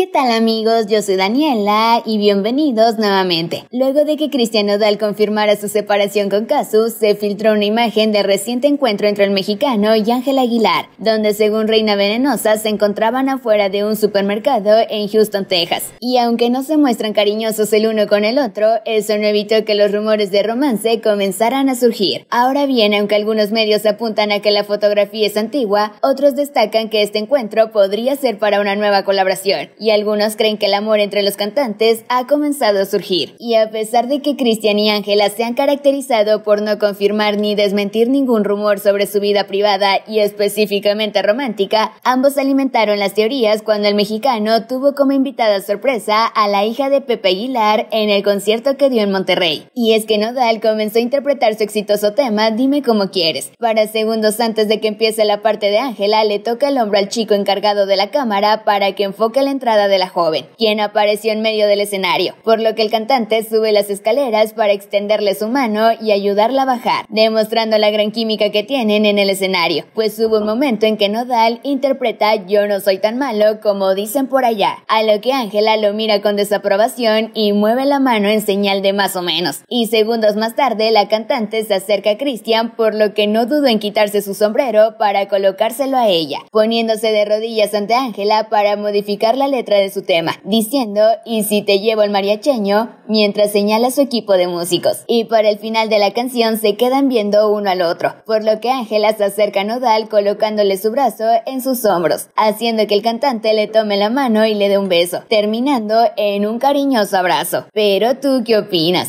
¿Qué tal amigos? Yo soy Daniela y bienvenidos nuevamente. Luego de que Cristian Odal confirmara su separación con Casu, se filtró una imagen del reciente encuentro entre el mexicano y Ángel Aguilar, donde según Reina Venenosa se encontraban afuera de un supermercado en Houston, Texas. Y aunque no se muestran cariñosos el uno con el otro, eso no evitó que los rumores de romance comenzaran a surgir. Ahora bien, aunque algunos medios apuntan a que la fotografía es antigua, otros destacan que este encuentro podría ser para una nueva colaboración algunos creen que el amor entre los cantantes ha comenzado a surgir. Y a pesar de que Cristian y Ángela se han caracterizado por no confirmar ni desmentir ningún rumor sobre su vida privada y específicamente romántica, ambos alimentaron las teorías cuando el mexicano tuvo como invitada sorpresa a la hija de Pepe Aguilar en el concierto que dio en Monterrey. Y es que Nodal comenzó a interpretar su exitoso tema Dime Cómo quieres. Para segundos antes de que empiece la parte de Ángela, le toca el hombro al chico encargado de la cámara para que enfoque la entrada de la joven, quien apareció en medio del escenario, por lo que el cantante sube las escaleras para extenderle su mano y ayudarla a bajar, demostrando la gran química que tienen en el escenario, pues hubo un momento en que Nodal interpreta Yo no soy tan malo como dicen por allá, a lo que Ángela lo mira con desaprobación y mueve la mano en señal de más o menos, y segundos más tarde la cantante se acerca a cristian por lo que no dudó en quitarse su sombrero para colocárselo a ella, poniéndose de rodillas ante Ángela para modificar la letra de su tema, diciendo, y si te llevo el mariacheño, mientras señala a su equipo de músicos. Y para el final de la canción se quedan viendo uno al otro, por lo que Ángela se acerca a Nodal colocándole su brazo en sus hombros, haciendo que el cantante le tome la mano y le dé un beso, terminando en un cariñoso abrazo. Pero tú qué opinas?